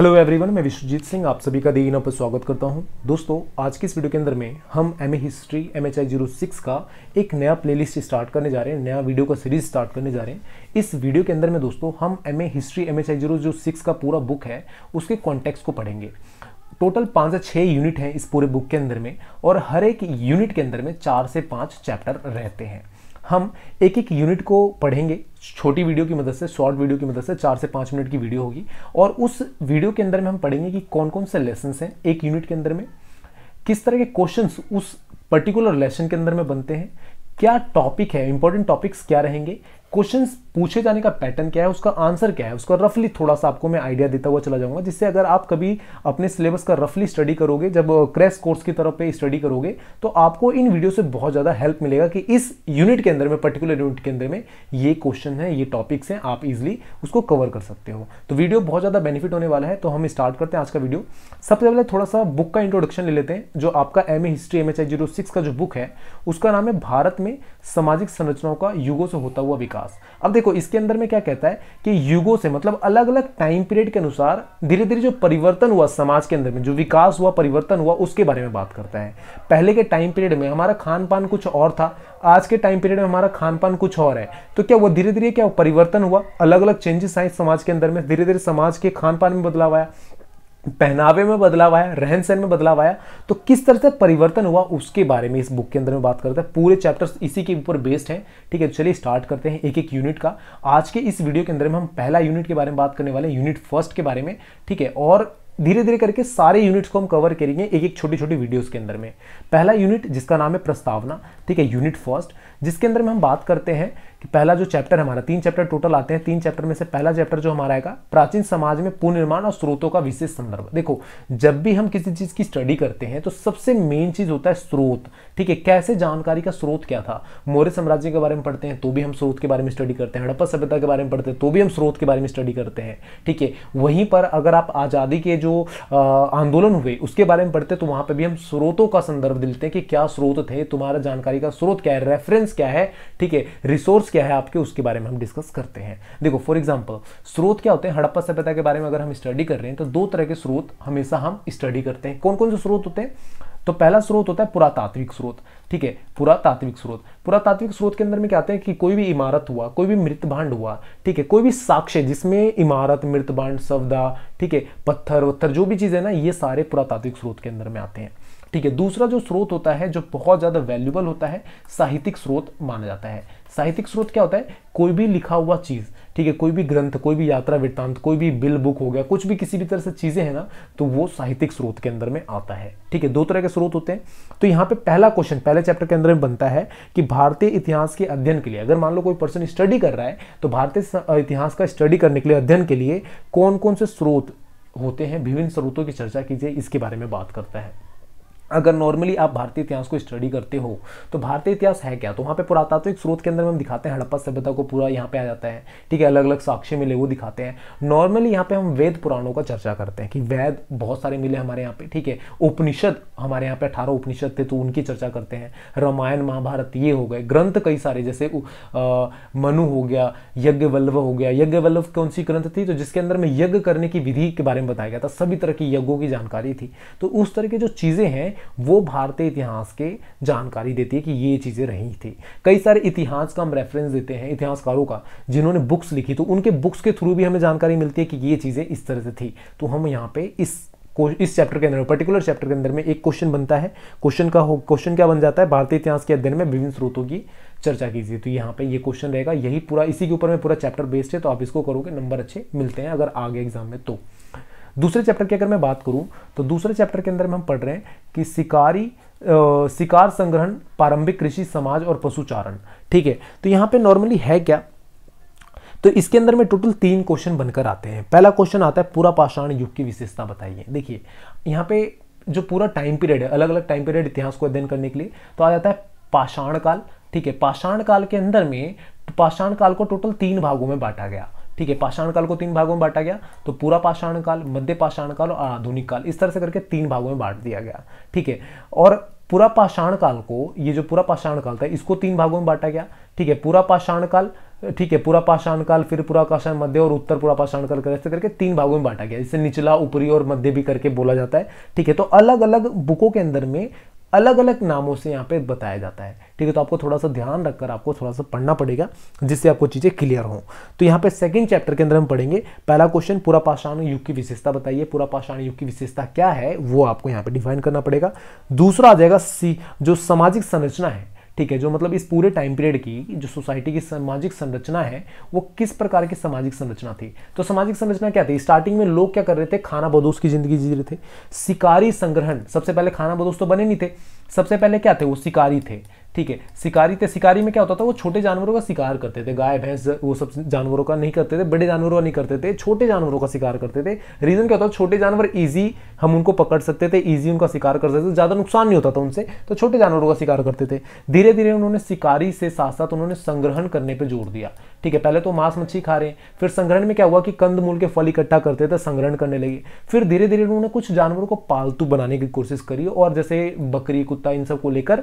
hello everyone मैं विश्वजीत सिंह आप सभी का देना पर स्वागत करता हूं दोस्तों आज की इस वीडियो के अंदर में हम M A history M H I zero six का एक नया प्लेलिस्ट स्टार्ट करने जा रहे हैं नया वीडियो का सीरीज स्टार्ट करने जा रहे हैं इस वीडियो के अंदर में दोस्तों हम M A history M H I zero जो सिक्स का पूरा बुक है उसके कॉन्टेक्ट को पढ़ेंगे टोटल पाँच से छः यूनिट हैं इस पूरे बुक के अंदर में और हर एक यूनिट के अंदर में चार से पाँच चैप्टर रहते हैं हम एक एक यूनिट को पढ़ेंगे छोटी वीडियो की मदद से शॉर्ट वीडियो की मदद से चार से पाँच मिनट की वीडियो होगी और उस वीडियो के अंदर में हम पढ़ेंगे कि कौन कौन से लेसन हैं एक यूनिट के अंदर में किस तरह के क्वेश्चन उस पर्टिकुलर लेसन के अंदर में बनते हैं क्या टॉपिक है इंपॉर्टेंट टॉपिक्स क्या रहेंगे क्वेश्चन पूछे जाने का पैटर्न क्या है उसका आंसर क्या है उसका रफली थोड़ा सा आपको मैं आइडिया देता हुआ चला जाऊंगा जिससे अगर आप कभी अपने सिलेबस का रफली स्टडी करोगे जब क्रैश कोर्स की तरफ पे स्टडी करोगे तो आपको इन वीडियो से बहुत ज़्यादा हेल्प मिलेगा कि इस यूनिट के अंदर में पर्टिकुलर यूनिट के अंदर में ये क्वेश्चन है ये टॉपिक्स हैं आप इजिली उसको कवर कर सकते हो तो वीडियो बहुत ज़्यादा बेनिफिट होने वाला है तो हम स्टार्ट करते हैं आज का वीडियो सबसे पहले थोड़ा सा बुक का इंट्रोडक्शन ले लेते हैं जो आपका एम हिस्ट्री एम का जो बुक है उसका नाम है भारत में सामाजिक संरचनाओं का युगों से होता हुआ विकास विकास अब देखो इसके अंदर में क्या कहता है कि युगों से मतलब अलग अलग टाइम पीरियड के अनुसार धीरे धीरे जो परिवर्तन हुआ समाज के अंदर में जो विकास हुआ परिवर्तन हुआ उसके बारे में बात करता है पहले के टाइम पीरियड में हमारा खान पान कुछ और था आज के टाइम पीरियड में हमारा खान पान कुछ और है तो क्या वो धीरे धीरे क्या परिवर्तन हुआ अलग अलग चेंजेस आए समाज के अंदर में धीरे धीरे समाज के खान पान में बदलाव आया पहनावे में बदलाव आया रहन सहन में बदलाव आया तो किस तरह से परिवर्तन हुआ उसके बारे में इस बुक के अंदर में बात करते हैं पूरे चैप्टर्स इसी के ऊपर बेस्ड हैं ठीक है तो चलिए स्टार्ट करते हैं एक एक यूनिट का आज के इस वीडियो के अंदर में हम पहला यूनिट के बारे में बात करने वाले हैं यूनिट फर्स्ट के बारे में ठीक है और धीरे धीरे करके सारे यूनिट्स को हम कवर करेंगे एक एक छोटी छोटी वीडियोस के अंदर में पहला यूनिट जिसका नाम है प्रस्तावना ठीक है यूनिट फर्स्ट जिसके अंदर में हम बात करते हैं कि पहला जो चैप्टर हमारा तीन चैप्टर टोटल आते हैं तीन चैप्टर में से पहला चैप्टर जो हमारा आएगा प्राचीन समाज में पुनर्निर्माण और स्रोतों का विशेष संदर्भ देखो जब भी हम किसी चीज़ की स्टडी करते हैं तो सबसे मेन चीज़ होता है स्रोत ठीक है कैसे जानकारी का स्रोत क्या था मौर्य साम्राज्य के बारे में पढ़ते हैं तो भी हम स्रोत के बारे में स्टडी करते हैं हड़प्पा सभ्यता के बारे में पढ़ते हैं तो भी हम स्रोत के बारे में स्टडी करते हैं ठीक है वहीं पर अगर आप आज़ादी के जो आंदोलन हुए उसके बारे में पढ़ते तो वहां पर भी हम स्रोतों का संदर्भ देते हैं कि क्या स्रोत थे तुम्हारा जानकारी का स्रोत क्या है रेफरेंस क्या है ठीक है रिसोर्स क्या है आपके उसके बारे में हम डिस्कस करते हैं देखो फॉर एग्जाम्पल स्रोत क्या होते हैं हड़प्पा सभ्यता के बारे में अगर हम स्टडी कर रहे हैं तो दो तरह के स्रोत हमेशा हम स्टडी करते हैं कौन कौन से स्रोत होते हैं तो पहला स्रोत होता है पुरातात्विक स्रोत ठीक है पुरातात्विक स्रोत पुरातात्विक स्रोत के अंदर में क्या आते हैं कि कोई भी इमारत हुआ कोई भी मृत भांड हुआ ठीक है कोई भी साक्ष्य जिसमें इमारत मृत भांड सवदा ठीक है पत्थर वत्थर जो भी चीजें ना ये सारे पुरातात्विक स्रोत के अंदर में आते हैं ठीक है दूसरा जो स्रोत होता है जो बहुत ज़्यादा वैल्यूबल होता है साहित्यिक स्रोत माना जाता है साहित्यिक स्रोत क्या होता है कोई भी लिखा हुआ चीज़ ठीक है कोई भी ग्रंथ कोई भी यात्रा वृत्तांत कोई भी बिल बुक हो गया कुछ भी किसी भी तरह से चीज़ें हैं ना तो वो साहित्यिक स्रोत के अंदर में आता है ठीक है दो तरह के स्रोत होते हैं तो यहाँ पे पहला क्वेश्चन पहले चैप्टर के अंदर में बनता है कि भारतीय इतिहास के अध्ययन के लिए अगर मान लो कोई पर्सन स्टडी कर रहा है तो भारतीय इतिहास का स्टडी करने के लिए अध्ययन के लिए कौन कौन से स्रोत होते हैं विभिन्न स्रोतों की चर्चा कीजिए इसके बारे में बात करता है अगर नॉर्मली आप भारतीय इतिहास को स्टडी करते हो तो भारतीय इतिहास है क्या तो वहाँ पे पुरातात्विक तो स्रोत के अंदर हम दिखाते हैं हड़प्पा सभ्यता को पूरा यहाँ पे आ जाता है ठीक है अलग अलग साक्ष्य मिले वो दिखाते हैं नॉर्मली यहाँ पे हम वेद पुराणों का चर्चा करते हैं कि वेद बहुत सारे मिले हमारे यहाँ पे ठीक है उपनिषद हमारे यहाँ पे अठारह उपनिषद थे तो उनकी चर्चा करते हैं रामायण महाभारत ये हो गए ग्रंथ कई सारे जैसे मनु हो गया यज्ञवल्लभ हो गया यज्ञवल्लभ कौन सी ग्रंथ थी तो जिसके अंदर में यज्ञ करने की विधि के बारे में बताया गया था सभी तरह की यज्ञों की जानकारी थी तो उस तरह की जो चीज़ें हैं वो भारतीय इतिहास के जानकारी देती है कि ये चीज़ें रही थी कई सारे इतिहास का हम रेफरेंस देते हैं इतिहासकारों का जिन्होंने बुक्स लिखी तो उनके बुक्स के थ्रू भी हमें जानकारी मिलती है कि ये चीज़ें इस तरह से थी तो हम यहाँ पे इस इस चैप्टर के अंदर पर्टिकुलर चैप्टर के अंदर में एक क्वेश्चन बनता है क्वेश्चन का हो क्वेश्चन क्या बन जाता है भारतीय इतिहास के अध्ययन में विभिन्न स्रोतों की चर्चा कीजिए तो यहाँ पे ये क्वेश्चन रहेगा यही पूरा इसी के ऊपर में पूरा चैप्टर बेस्ड है तो आप इसको करोगे नंबर अच्छे मिलते हैं अगर आगे एग्जाम में तो दूसरे चैप्टर की अगर मैं बात करूं तो दूसरे चैप्टर के अंदर में हम पढ़ रहे हैं कि शिकारी शिकार संग्रहण प्रारंभिक कृषि समाज और पशुचारण ठीक है तो यहाँ पे नॉर्मली है क्या तो इसके अंदर में टोटल तीन क्वेश्चन बनकर आते हैं पहला क्वेश्चन आता है पूरा पाषाण युग की विशेषता बताइए देखिए यहाँ पे जो पूरा टाइम पीरियड है अलग अलग टाइम पीरियड इतिहास को अध्ययन करने के लिए तो आ जाता है पाषाण काल ठीक है पाषाण काल के अंदर में पाषाण काल को टोटल तीन भागों में बांटा गया ठीक है पाषाण काल को तीन भागों में बांटा गया तो पूरा पाषाण काल मध्य पाषाण काल और आधुनिक काल इस तरह से करके तीन भागों में बांट दिया गया ठीक है और पूरा पाषाण काल को ये जो पूरा पाषाण काल था इसको तीन भागों में बांटा गया ठीक है पूरा पाषाण काल ठीक है पूरा पाषाण काल फिर पूरा पाषाण मध्य और उत्तर पूरा पाषाण काल ऐसे करके तीन भागों में बांटा गया जिसे निचला ऊपरी और मध्य भी करके बोला जाता है ठीक है तो अलग अलग बुकों के अंदर में अलग अलग नामों से यहाँ पे बताया जाता है ठीक है तो आपको थोड़ा सा ध्यान रखकर आपको थोड़ा सा पढ़ना पड़ेगा जिससे आपको चीज़ें क्लियर हों तो यहाँ पे सेकंड चैप्टर के अंदर हम पढ़ेंगे पहला क्वेश्चन पूरा पाषाण युग की विशेषता बताइए पूरा पाषाण युग की विशेषता क्या है वो आपको यहाँ पे डिफाइन करना पड़ेगा दूसरा आ जाएगा सी जो सामाजिक संरचना है ठीक है जो मतलब इस पूरे टाइम पीरियड की जो सोसाइटी की सामाजिक संरचना है वो किस प्रकार की सामाजिक संरचना थी तो सामाजिक संरचना क्या थी स्टार्टिंग में लोग क्या कर रहे थे खाना बदोश की जिंदगी जी रहे थे शिकारी संग्रहण सबसे पहले खाना बदोश तो बने नहीं थे सबसे पहले क्या थे वो शिकारी थे ठीक है शिकारी थे शिकारी में क्या होता था वो छोटे जानवरों का शिकार करते थे गाय भैंस वो सब जानवरों का नहीं करते थे बड़े जानवरों का नहीं करते थे छोटे जानवरों का शिकार करते थे रीज़न क्या होता था छोटे जानवर ईजी हम उनको पकड़ सकते थे ईजी उनका शिकार कर सकते थे ज़्यादा नुकसान नहीं होता था उनसे तो छोटे जानवरों का शिकार करते थे धीरे धीरे उन्होंने शिकारी से साथ साथ उन्होंने संग्रहण करने पर जोर दिया ठीक है पहले तो मांस मच्छी खा रहे हैं फिर संग्रहण में क्या हुआ कि कंद मूल के फल इकट्ठा करते थे संग्रहण करने लगे फिर धीरे धीरे उन्होंने कुछ जानवरों को पालतू बनाने की कोशिश करी और जैसे बकरी कुछ जागरूकता इन सब को लेकर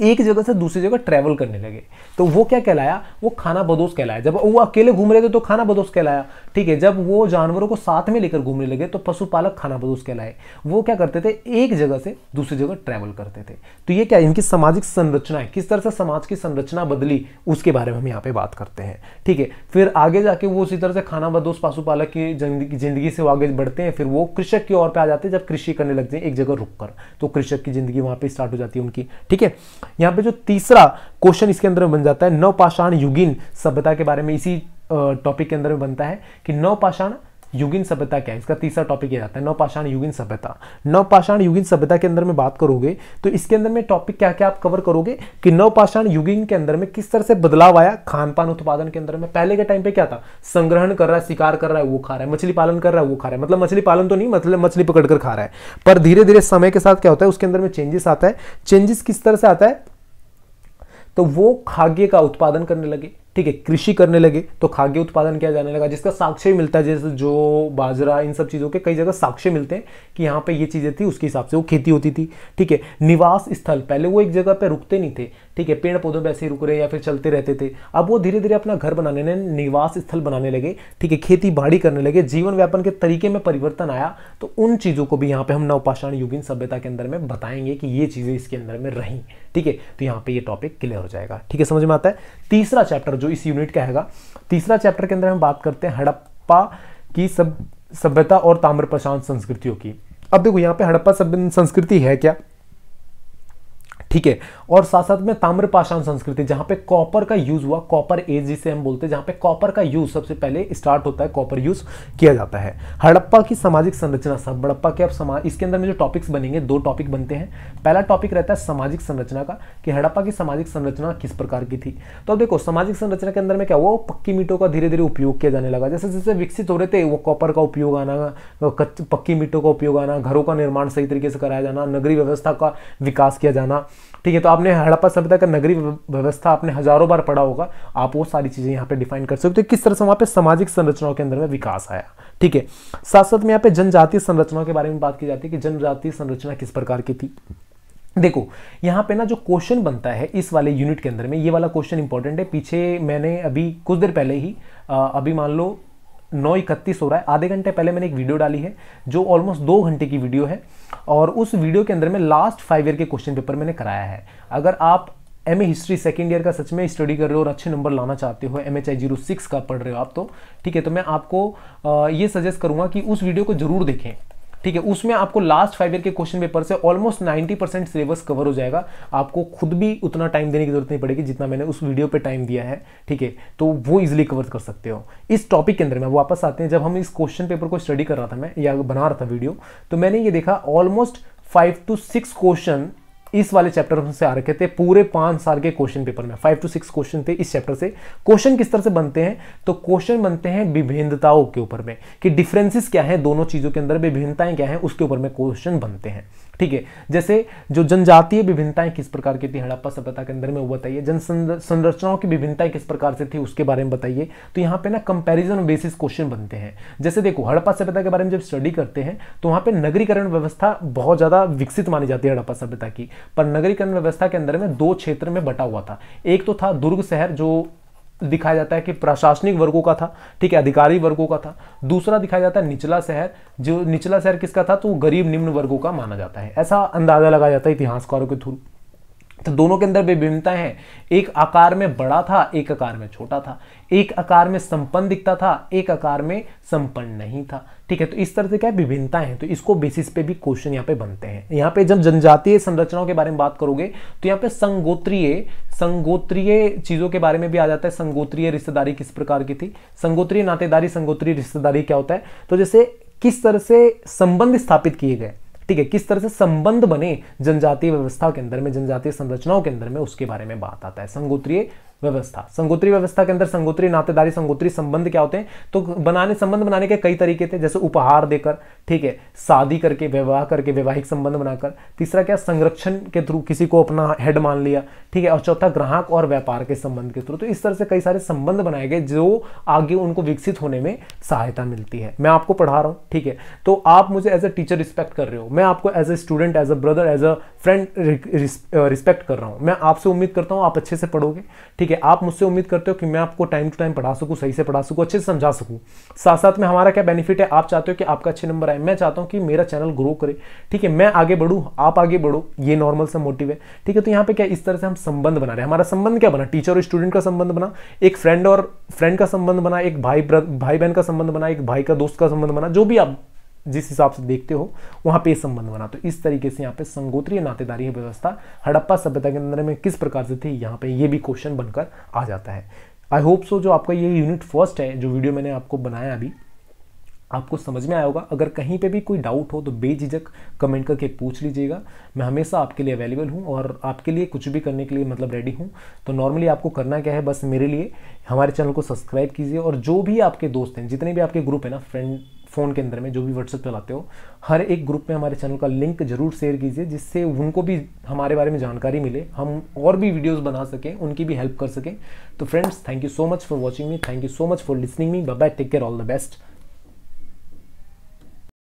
एक जगह से दूसरी जगह ट्रैवल करने लगे तो वो क्या कहलाया वो खाना बदोश कहलाया जब वो अकेले घूम रहे थे तो खाना बदोश कहलाया ठीक है जब वो जानवरों को साथ में लेकर घूमने लगे तो पशुपालक खाना बदोश कहलाए वो क्या करते थे एक जगह से दूसरी जगह ट्रैवल करते थे तो ये क्या इनकी सामाजिक संरचना है किस तरह से समाज की संरचना बदली उसके बारे में हम यहाँ पे बात करते हैं ठीक है फिर आगे जाके वो उसी तरह से खाना बदोश पशुपालक की जिंदगी से आगे बढ़ते हैं फिर वो कृषक की ओर पे आ जाते हैं जब कृषि करने लगते हैं एक जगह रुक कर तो कृषक की जिंदगी वहाँ पर स्टार्ट हो जाती है उनकी ठीक है यहाँ पे जो तीसरा क्वेश्चन इसके अंदर बन जाता है नवपाषाण युगीन सभ्यता के बारे में इसी टॉपिक के अंदर में बनता है कि नवपाषाण युगिन सभ्यता क्या है इसका तीसरा टॉपिक किया जाता है नवपाषाण युगिन सभ्यता नवपाषाण युगिन सभ्यता के अंदर में बात करोगे तो इसके अंदर में टॉपिक क्या क्या आप कवर करोगे कि नवपाषाण युगिन के अंदर में किस तरह से बदलाव आया खान पान उत्पादन के अंदर में पहले के टाइम पे क्या था संग्रहण कर रहा है शिकार कर रहा है वो खा रहा है मछली पालन कर रहा है वो खा रहा है मतलब मछली पालन तो नहीं मतलब मछली पकड़कर खा रहा है पर धीरे धीरे समय के साथ क्या होता है उसके अंदर में चेंजेस आता है चेंजेस किस तरह से आता है तो वो खाद्य का उत्पादन करने लगे ठीक है कृषि करने लगे तो खाद्य उत्पादन किया जाने लगा जिसका साक्ष्य मिलता है जैसे जो बाजरा इन सब चीज़ों के कई जगह साक्ष्य मिलते हैं कि यहाँ पे ये चीज़ें थी उसके हिसाब से वो खेती होती थी ठीक है निवास स्थल पहले वो एक जगह पे रुकते नहीं थे ठीक है पेड़ पौधों पर ऐसे ही रुक रहे या फिर चलते रहते थे अब वो धीरे धीरे अपना घर बनाने ने निवास स्थल बनाने लगे ठीक है खेती बाड़ी करने लगे जीवन व्यापन के तरीके में परिवर्तन आया तो उन चीज़ों को भी यहाँ पर हम नवपाषाण युगीन सभ्यता के अंदर में बताएंगे कि ये चीज़ें इसके अंदर में रहीं ठीक है तो यहाँ पर ये टॉपिक क्लियर हो जाएगा ठीक है समझ में आता है तीसरा चैप्टर जो इस यूनिट का हैगा तीसरा चैप्टर के अंदर हम बात करते हैं हड़प्पा की सब सभ्यता और ताम्रप्रशांत संस्कृतियों की अब देखो यहाँ पे हड़प्पा सभ्य संस्कृति है क्या ठीक है और साथ साथ में ताम्रपाषाण संस्कृति जहाँ पे कॉपर का यूज हुआ कॉपर एज जिसे हम बोलते हैं जहाँ पे कॉपर का यूज सबसे पहले स्टार्ट होता है कॉपर यूज किया जाता है हड़प्पा की सामाजिक संरचना सब हड़प्पा के अब समाज इसके अंदर में जो टॉपिक्स बनेंगे दो टॉपिक बनते हैं पहला टॉपिक रहता है सामाजिक संरचना का कि हड़प्पा की सामाजिक संरचना किस प्रकार की थी तो देखो सामाजिक संरचना के अंदर में क्या हुआ पक्की मीटों का धीरे धीरे उपयोग किया जाने लगा जैसे जैसे विकसित हो रहे थे वो कॉपर का उपयोग आना पक्की मीटों का उपयोग आना घरों का निर्माण सही तरीके से कराया जाना नगरीय व्यवस्था का विकास किया जाना ठीक है तो आपने हड़प्पा सभ्यता का नगरी व्यवस्था आपने हजारों बार पढ़ा होगा आप वो सारी चीज़ें यहाँ पे डिफाइन कर सकते हो किस तरह से वहाँ पे सामाजिक संरचनाओं के अंदर में विकास आया ठीक है साथ साथ में यहाँ पे जनजातीय संरचनाओं के बारे में बात की जाती है कि जनजातीय संरचना किस प्रकार की थी देखो यहाँ पे ना जो क्वेश्चन बनता है इस वाले यूनिट के अंदर में ये वाला क्वेश्चन इंपॉर्टेंट है पीछे मैंने अभी कुछ देर पहले ही अभी मान लो नौ इकतीस हो रहा है आधे घंटे पहले मैंने एक वीडियो डाली है जो ऑलमोस्ट दो घंटे की वीडियो है और उस वीडियो के अंदर में लास्ट फाइव ईयर के क्वेश्चन पेपर मैंने कराया है अगर आप M A history second year का सच में स्टडी कर रहे हो और अच्छे नंबर लाना चाहते हो M H I zero six का पढ़ रहे हो आप तो ठीक है तो मैं आपको ये सजेस्ट करूंगा कि उस वीडियो को जरूर देखें ठीक है उसमें आपको लास्ट फाइव ईयर के क्वेश्चन पेपर से almost ninety percent syllabus cover हो जाएगा आपको खुद भी उतना टाइम देने की जरूरत नहीं पड़ेगी जितना मैंने उस वीडियो पर टाइम दिया है ठीक है तो वो इजिली कवर कर सकते हो इस टॉपिक के अंदर में वापस आते हैं जब हम इस क्वेश्चन पेपर को स्टडी कर रहा था मैं या बना रहा था वीडियो तो मैंने ये देखा almost five to six question इस वाले चैप्टर से आ रखे थे पूरे पांच साल के क्वेश्चन पेपर में फाइव टू सिक्स क्वेश्चन थे इस चैप्टर से क्वेश्चन किस तरह से बनते हैं तो क्वेश्चन बनते हैं विभिन्नताओं के ऊपर में कि डिफरेंसेस क्या है दोनों चीजों के अंदर विभिन्नताएं क्या है उसके ऊपर में क्वेश्चन बनते हैं ठीक है जैसे जो जनजातीय विभिन्नताएं किस प्रकार की थी हड़प्पा सभ्यता के अंदर में वो बताइए जन संरचनाओं की विभिन्नताएं किस प्रकार से थी उसके बारे में बताइए तो यहाँ पे ना कंपेरिजन बेसिस क्वेश्चन बनते हैं जैसे देखो हड़प्पा सभ्यता के बारे में जब स्टडी करते हैं तो वहाँ पे नगरीकरण व्यवस्था बहुत ज़्यादा विकसित मानी जाती है हड़प्पा सभ्यता की पर नगरीकरण व्यवस्था के अंदर में दो क्षेत्र में बटा हुआ था एक तो था दुर्ग शहर जो दिखाया जाता है कि प्रशासनिक वर्गों का था ठीक है अधिकारी वर्गों का था दूसरा दिखाया जाता है निचला शहर जो निचला शहर किसका था तो गरीब निम्न वर्गों का माना जाता है ऐसा अंदाजा लगाया जाता है इतिहासकारों के थ्रू तो दोनों के अंदर विभिन्नता है एक आकार में बड़ा था एक आकार में छोटा था एक आकार में संपन्न दिखता था एक आकार में संपन्न नहीं था ठीक है तो इस तरह से क्या विभिन्नता है तो इसको बेसिस पे भी क्वेश्चन यहाँ पे बनते हैं यहाँ पे जब जनजातीय संरचनाओं के बारे में बात करोगे तो यहाँ पे संगोत्रीय संगोत्रीय चीज़ों के बारे में भी आ जाता है संगोत्रीय रिश्तेदारी किस प्रकार की थी संगोत्रीय नातेदारी संगोत्रीय रिश्तेदारी क्या होता है तो जैसे किस तरह से संबंध स्थापित किए गए ठीक है किस तरह से संबंध बने जनजातीय व्यवस्था के अंदर में जनजातीय संरचनाओं के अंदर में उसके बारे में बात आता है संगोत्रीय व्यवस्था संगोत्री व्यवस्था के अंदर संगोत्री नातेदारी संगोत्री संबंध क्या होते हैं तो बनाने संबंध बनाने के कई तरीके थे जैसे उपहार देकर ठीक है शादी करके विवाह करके वैवाहिक संबंध बनाकर तीसरा क्या संरक्षण के थ्रू किसी को अपना हेड मान लिया ठीक है और चौथा ग्राहक और व्यापार के संबंध के थ्रू तो इस तरह से कई सारे संबंध बनाए गए जो आगे उनको विकसित होने में सहायता मिलती है मैं आपको पढ़ा रहा हूँ ठीक है तो आप मुझे एज ए टीचर रिस्पेक्ट कर रहे हो मैं आपको as a student as a brother as a friend respect कर रहा हूँ मैं आपसे उम्मीद करता हूँ आप अच्छे से पढ़ोगे ठीक है ठीक है आप मुझसे उम्मीद करते हो कि मैं आपको टाइम टू टाइम पढ़ा सकूँ सही से पढ़ा सकूँ अच्छे से समझा सकूँ साथ साथ में हमारा क्या बेनिफिट है आप चाहते हो कि आपका अच्छे नंबर आए मैं चाहता हूँ कि मेरा चैनल ग्रो करे ठीक है मैं आगे बढ़ूँ आप आगे बढ़ो ये नॉर्मल सा मोटिव है ठीक है तो यहाँ पे क्या इस तरह से हम संबंध बना रहे हमारा संबंध क्या बना टीचर और स्टूडेंट का संबंध बना एक फ्रेंड और फ्रेंड का संबंध बना एक भाई भाई बहन का संबंध बना एक भाई का दोस्त का संबंध बना जो भी आप जिस हिसाब से देखते हो वहाँ पे संबंध बना तो इस तरीके से यहाँ पे संगोत्रीय नातेदारी व्यवस्था हड़प्पा सभ्यता के अंदर में किस प्रकार से थी यहाँ पे ये भी क्वेश्चन बनकर आ जाता है आई होप सो जो आपका ये यूनिट फर्स्ट है जो वीडियो मैंने आपको बनाया अभी आपको समझ में आया होगा अगर कहीं पे भी कोई डाउट हो तो बेझिझक कमेंट करके पूछ लीजिएगा मैं हमेशा आपके लिए अवेलेबल हूँ और आपके लिए कुछ भी करने के लिए मतलब रेडी हूँ तो नॉर्मली आपको करना क्या है बस मेरे लिए हमारे चैनल को सब्सक्राइब कीजिए और जो भी आपके दोस्त हैं जितने भी आपके ग्रुप हैं ना फ्रेंड फ़ोन के अंदर में जो भी व्हाट्सएप चलाते हो हर एक ग्रुप में हमारे चैनल का लिंक जरूर शेयर कीजिए जिससे उनको भी हमारे बारे में जानकारी मिले हम और भी वीडियोस बना सकें उनकी भी हेल्प कर सकें तो friends thank you so much for watching me thank you so much for listening me bye take care all the best